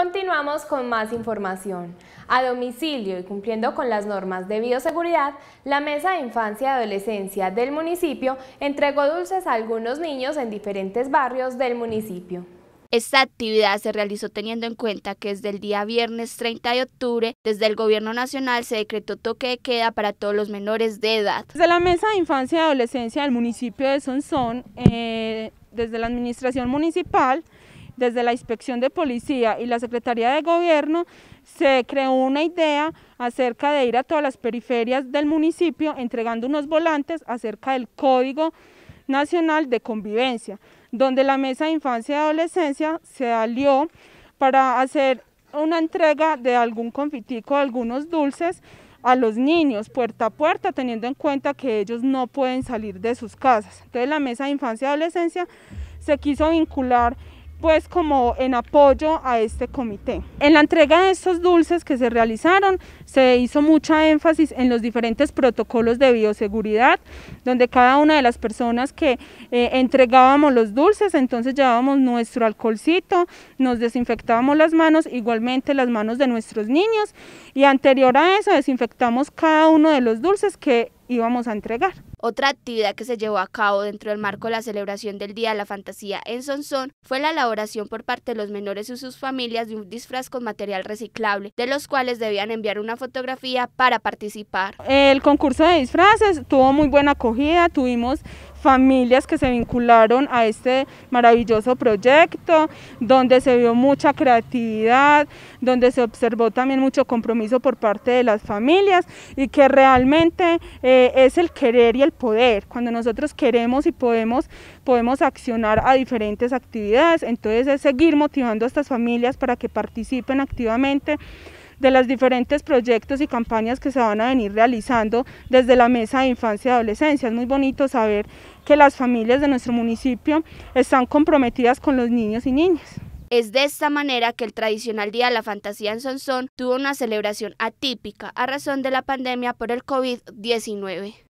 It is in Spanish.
Continuamos con más información. A domicilio y cumpliendo con las normas de bioseguridad, la Mesa de Infancia y Adolescencia del municipio entregó dulces a algunos niños en diferentes barrios del municipio. Esta actividad se realizó teniendo en cuenta que desde el día viernes 30 de octubre, desde el Gobierno Nacional se decretó toque de queda para todos los menores de edad. Desde la Mesa de Infancia y Adolescencia del municipio de Sonsón, eh, desde la Administración Municipal, desde la Inspección de Policía y la Secretaría de Gobierno se creó una idea acerca de ir a todas las periferias del municipio entregando unos volantes acerca del Código Nacional de Convivencia, donde la Mesa de Infancia y Adolescencia se alió para hacer una entrega de algún confitico, algunos dulces a los niños puerta a puerta, teniendo en cuenta que ellos no pueden salir de sus casas. Entonces la Mesa de Infancia y Adolescencia se quiso vincular pues como en apoyo a este comité. En la entrega de estos dulces que se realizaron se hizo mucha énfasis en los diferentes protocolos de bioseguridad, donde cada una de las personas que eh, entregábamos los dulces, entonces llevábamos nuestro alcoholcito, nos desinfectábamos las manos, igualmente las manos de nuestros niños y anterior a eso desinfectamos cada uno de los dulces que íbamos a entregar. Otra actividad que se llevó a cabo dentro del marco de la celebración del Día de la Fantasía en Sonsón fue la elaboración por parte de los menores y sus familias de un disfraz con material reciclable, de los cuales debían enviar una fotografía para participar. El concurso de disfraces tuvo muy buena acogida, tuvimos familias que se vincularon a este maravilloso proyecto, donde se vio mucha creatividad, donde se observó también mucho compromiso por parte de las familias y que realmente eh, es el querer y el poder, cuando nosotros queremos y podemos, podemos accionar a diferentes actividades, entonces es seguir motivando a estas familias para que participen activamente de los diferentes proyectos y campañas que se van a venir realizando desde la Mesa de Infancia y Adolescencia. Es muy bonito saber que las familias de nuestro municipio están comprometidas con los niños y niñas. Es de esta manera que el tradicional Día de la Fantasía en Sonsón tuvo una celebración atípica a razón de la pandemia por el COVID-19.